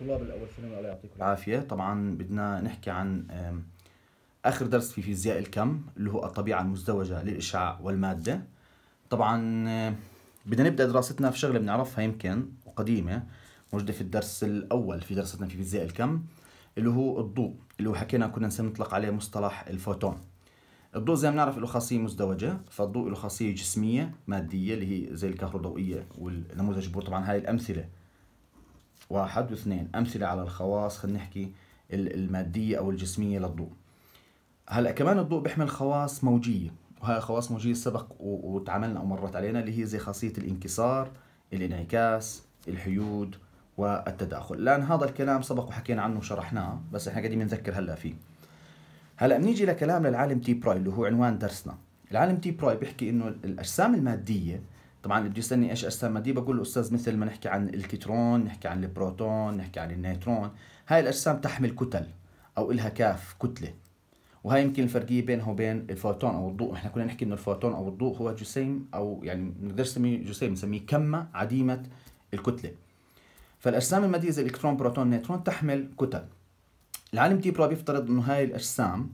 طلاب الاول ثانوي الله يعطيكم العافيه طبعا بدنا نحكي عن اخر درس في فيزياء الكم اللي هو الطبيعه المزدوجه للاشعاع والماده طبعا بدنا نبدا دراستنا في شغله بنعرفها يمكن وقديمه موجوده في الدرس الاول في دراستنا في فيزياء الكم اللي هو الضوء اللي هو حكينا كنا نطلق عليه مصطلح الفوتون الضوء زي ما بنعرف له خاصيه مزدوجه فالضوء له خاصيه جسميه ماديه اللي هي زي الكهروضوئيه والنموذج البور طبعا هاي الامثله واحد واثنين أمثلة على الخواص خلينا نحكي المادية أو الجسمية للضوء هلا كمان الضوء بيحمل خواص موجية وهي خواص موجية سبق وتعاملنا أو مرت علينا اللي هي زي خاصية الانكسار الانعكاس الحيود والتداخل الآن هذا الكلام سبق وحكينا عنه وشرحناه بس احنا قاعدين بنذكر هلا فيه هلا بنيجي لكلام للعالم تي براي اللي هو عنوان درسنا العالم تي براي بيحكي انه الاجسام الماديه طبعا بدي يسالني ايش اجسام دي بقول له استاذ مثل ما نحكي عن الكترون نحكي عن البروتون نحكي عن النيترون هاي الاجسام تحمل كتل او الها كاف كتله وهي يمكن الفرقيه بينها وبين الفوتون او الضوء احنا كنا نحكي انه الفوتون او الضوء هو جسيم او يعني بنقدرش نسميه جسيم بنسميه كمه عديمه الكتله فالاجسام الماديه زي الالكترون بروتون نيترون تحمل كتل العالم دي بيفترض انه هاي الاجسام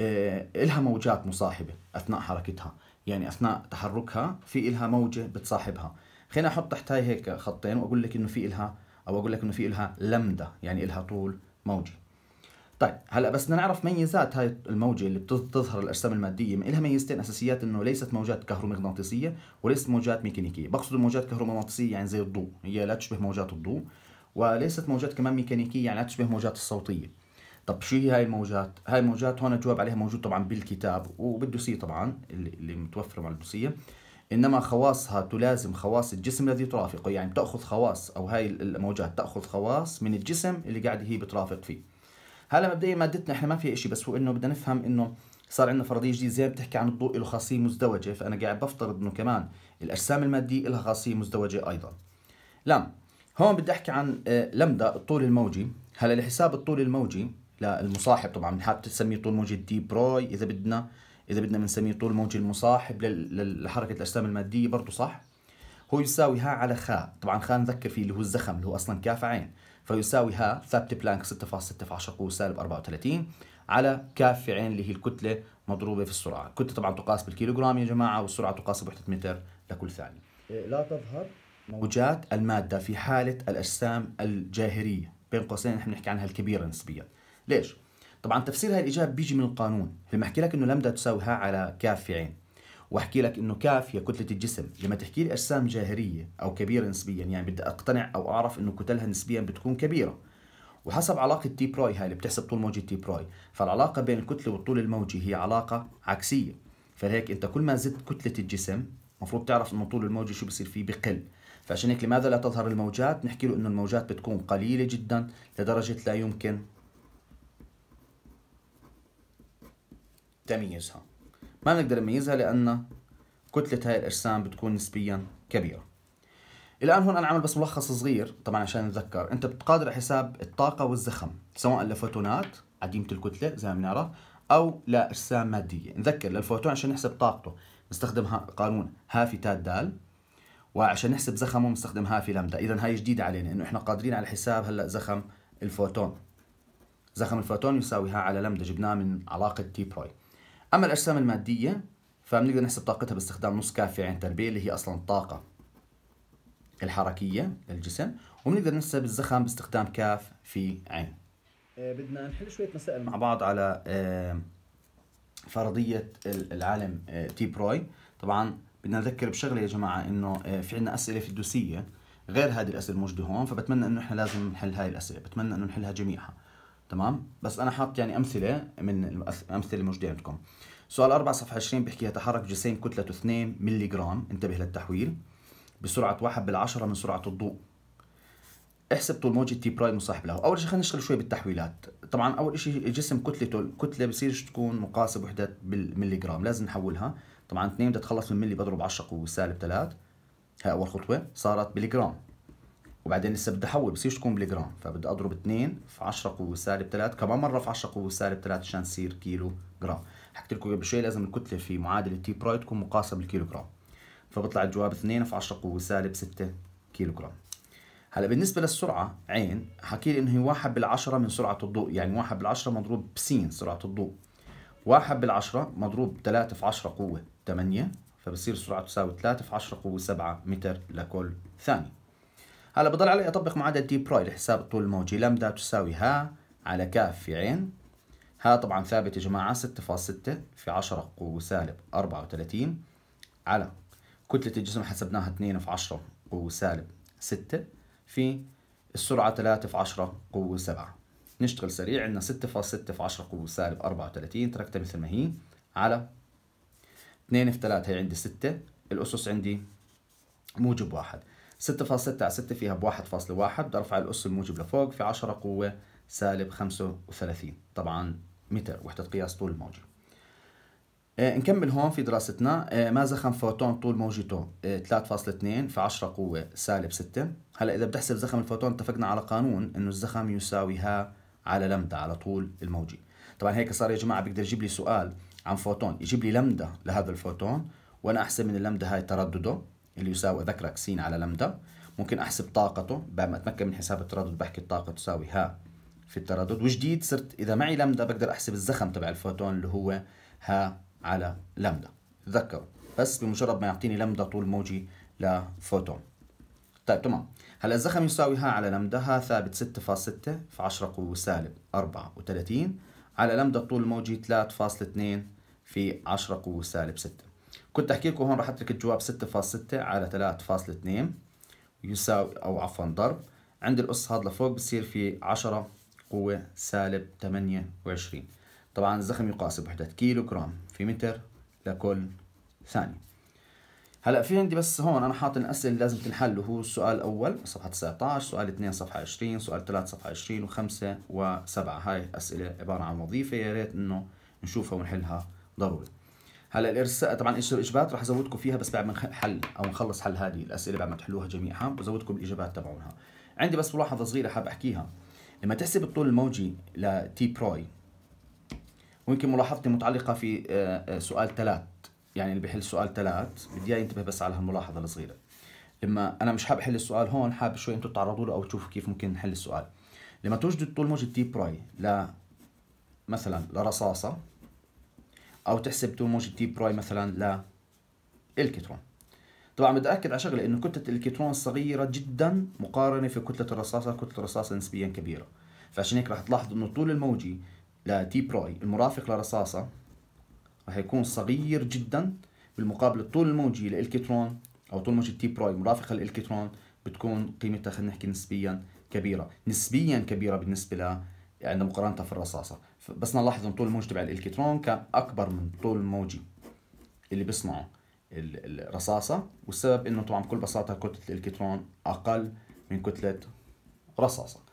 آه، إلها موجات مصاحبة أثناء حركتها يعني اثناء تحركها في إلها موجه بتصاحبها خلينا احط تحت هاي هيك خطين واقول لك انه في إلها او اقول لك انه في إلها لمده يعني إلها طول موجه طيب هلا بس بدنا نعرف ميزات هاي الموجه اللي بتظهر الاجسام الماديه لها ميزتين اساسيات انه ليست موجات كهرومغناطيسيه وليست موجات ميكانيكيه بقصد الموجات كهرومغناطيسيه يعني زي الضوء هي لا تشبه موجات الضوء وليست موجات كمان ميكانيكيه يعني لا تشبه موجات الصوتيه طب شو هي هاي الموجات هاي الموجات هون الجواب عليها موجود طبعا بالكتاب وبالدوسيه طبعا اللي, اللي متوفره مع الدوسيه انما خواصها تلازم خواص الجسم الذي ترافقه يعني بتاخذ خواص او هاي الموجات تاخذ خواص من الجسم اللي قاعده هي بترافق فيه هلا مبدئيا مادتنا احنا ما فيها شيء بس هو انه بدنا نفهم انه صار عندنا فرضيه جديده زي بتحكي عن الضوء له خاصيه مزدوجه فانا قاعد بفترض انه كمان الاجسام الماديه لها خاصيه مزدوجه ايضا لم هون بدي احكي عن آه، لمدا الطول الموجي هلا لحساب الطول الموجي للمصاحب طبعا بنحب تسميه طول موجة دي بروي اذا بدنا اذا بدنا بنسميه طول موجة المصاحب لحركة الاجسام المادية برضه صح هو يساوي ها على خاء طبعا خاء نذكر فيه اللي هو الزخم اللي هو اصلا كاف عين فيساوي ها ثابت بلانك 6.6 في 10 قوة سالب 34 على كاف عين اللي هي الكتلة مضروبة في السرعة الكتلة طبعا تقاس بالكيلوغرام يا جماعة والسرعة تقاس بوحدة متر لكل ثانية إيه، لا تظهر موجات المادة في حالة الأجسام الجاهرية بين قوسين نحن بنحكي عنها الكبيرة نسبيا ليش؟ طبعا تفسير هاي الاجابه بيجي من القانون لما احكي لك انه لمده تساوي ها على كاف في عين واحكي لك انه كاف هي كتله الجسم لما تحكي لي اجسام جاهريه او كبيره نسبيا يعني بدي اقتنع او اعرف انه كتلها نسبيا بتكون كبيره وحسب علاقة تي بروي هاي اللي بتحسب طول موجة تي بروي فالعلاقة بين الكتلة والطول الموجي هي علاقة عكسية فلهيك انت كل ما زدت كتلة الجسم المفروض تعرف انه طول الموجي شو بصير فيه بقل فعشان هيك لماذا لا تظهر الموجات نحكي له انه الموجات بتكون قليلة جدا لدرجة لا يمكن تمييزها ما بنقدر نميزها لأن كتلة هاي الأجسام بتكون نسبيا كبيرة الآن هون أنا عامل بس ملخص صغير طبعا عشان نتذكر أنت بتقادر على حساب الطاقة والزخم سواء لفوتونات عديمة الكتلة زي ما بنعرف أو لأجسام مادية نذكر للفوتون عشان نحسب طاقته نستخدم قانون هافي تاد دال وعشان نحسب زخمه بنستخدم هافي لامدا اذا هاي جديده علينا انه احنا قادرين على حساب هلا زخم الفوتون زخم الفوتون يساوي ها على لامدا جبناه من علاقه تي بروي اما الاجسام الماديه فبنقدر نحسب طاقتها باستخدام نص كافي عين تربيع اللي هي اصلا الطاقه الحركيه للجسم وبنقدر نحسب الزخم باستخدام كاف في عين آه، بدنا نحل شويه مسائل مع بعض على آه، فرضيه العالم آه، تي بروي طبعا بدنا نذكر بشغله يا جماعه انه في عندنا اسئله في الدوسيه غير هذه الاسئله الموجوده هون فبتمنى انه احنا لازم نحل هاي الاسئله بتمنى انه نحلها جميعها تمام بس انا حاط يعني امثله من الامثله الموجوده عندكم سؤال 4 صفحه 20 بيحكي يتحرك جسيم كتلته 2 ملي جرام انتبه للتحويل بسرعه 1 بالعشره من سرعه الضوء احسب طول موجة تي برايم مصاحب له، أول شيء خلينا نشتغل شوي بالتحويلات، طبعا أول شيء جسم كتلته الكتلة بصير تكون مقاسة بوحده بالملي جرام، لازم نحولها، طبعا 2 بدها تخلص من ملي بضرب 10 قوة سالب 3 هاي أول خطوة، صارت بالجرام، وبعدين لسه بدي احول بصيرش تكون بالجرام فبدي اضرب 2 في 10 قوه سالب 3 كمان مره في 10 قوه سالب 3 عشان تصير كيلو جرام حكيت لكم قبل شوي لازم الكتله في معادله تي براي تكون مقاسه بالكيلو جرام فبطلع الجواب 2 في 10 قوه سالب 6 كيلو جرام هلا بالنسبه للسرعه عين حكي لي انه هي 1 بالعشرة من سرعه الضوء يعني 1 بالعشرة مضروب بسين سرعه الضوء 1 بالعشرة مضروب 3 في 10 قوه 8 فبصير السرعه تساوي 3 في 10 قوه 7 متر لكل ثانيه هلا بضل علي اطبق معادله دي براي لحساب الطول الموجي لمدا تساوي ها على كاف في عين ها طبعا ثابت يا جماعه 6.6 في 10 قوه سالب 34 على كتله الجسم حسبناها 2 في 10 قوه سالب 6 في السرعه 3 في 10 قوه 7 نشتغل سريع عندنا 6.6 في 10 قوه سالب 34 تركتها مثل ما هي على 2 في 3 هي عندي 6 الاسس عندي موجب واحد 6.6 على 6 فيها ب 1.1 بدي ارفع الاس الموجب لفوق في 10 قوه سالب 35 طبعا متر وحده قياس طول الموجه آه نكمل هون في دراستنا آه ما زخم فوتون طول موجته آه 3.2 في 10 قوة سالب 6 هلا إذا بتحسب زخم الفوتون اتفقنا على قانون إنه الزخم يساوي ها على لمدة على طول الموجة طبعا هيك صار يا جماعة بقدر يجيب لي سؤال عن فوتون يجيب لي لمدة لهذا الفوتون وأنا أحسب من اللمدة هاي تردده اللي يساوي أذكرك س على لمدا ممكن أحسب طاقته بعد ما أتمكن من حساب التردد بحكي الطاقة تساوي ها في التردد وجديد صرت إذا معي لمدا بقدر أحسب الزخم تبع الفوتون اللي هو ها على لمدا تذكروا بس بمجرد ما يعطيني لمدا طول موجي لفوتون طيب تمام هلا الزخم يساوي ها على لمدا ها ثابت 6.6 في 10 قوة سالب 34 على لمدا طول الموجي 3.2 في 10 قوة سالب 6 كنت احكي لكم هون راح اترك الجواب 6.6 على 3.2 يساوي او عفوا ضرب عند الأس هذا لفوق بصير في 10 قوة سالب 28 طبعا الزخم يقاس بوحدة كيلو جرام في متر لكل ثانية هلا في عندي بس هون انا حاطط الاسئله اللي لازم تنحل وهو السؤال الاول صفحه 19 سؤال 2 صفحه 20 سؤال 3 صفحه 20 و5 و7 هاي اسئله عباره عن وظيفه يا ريت انه نشوفها ونحلها ضروري هلا الارس طبعا اجسر اجابات رح ازودكم فيها بس بعد ما نحل او نخلص حل هذه الاسئله بعد ما تحلوها جميعها بزودكم الاجابات تبعونها عندي بس ملاحظه صغيره حاب احكيها لما تحسب الطول الموجي لتي بروي ويمكن ملاحظتي متعلقه في آه، آه، سؤال ثلاث يعني اللي بحل سؤال ثلاث بدي اياه ينتبه بس على هالملاحظه الصغيره لما انا مش حاب احل السؤال هون حاب شوي انتم تتعرضوا له او تشوفوا كيف ممكن نحل السؤال لما توجد الطول الموجي تي بروي ل مثلا لرصاصه او تحسب موجة دي براي مثلا للالكترون طبعا بدي اكد على شغله انه كتله الالكترون صغيره جدا مقارنه في كتله الرصاصه كتله الرصاصه نسبيا كبيره فعشان هيك رح تلاحظ انه الطول الموجي لتي براي المرافق لرصاصه رح يكون صغير جدا بالمقابل الطول الموجي للالكترون او طول موجة تي براي مرافقه للالكترون بتكون قيمتها خلينا نحكي نسبيا كبيره نسبيا كبيره بالنسبه يعني مقارنه في الرصاصه بس نلاحظ ان طول الموج تبع الالكترون كان اكبر من طول الموجي اللي بيصنعه الرصاصه والسبب انه طبعا بكل بساطه كتله الالكترون اقل من كتله رصاصه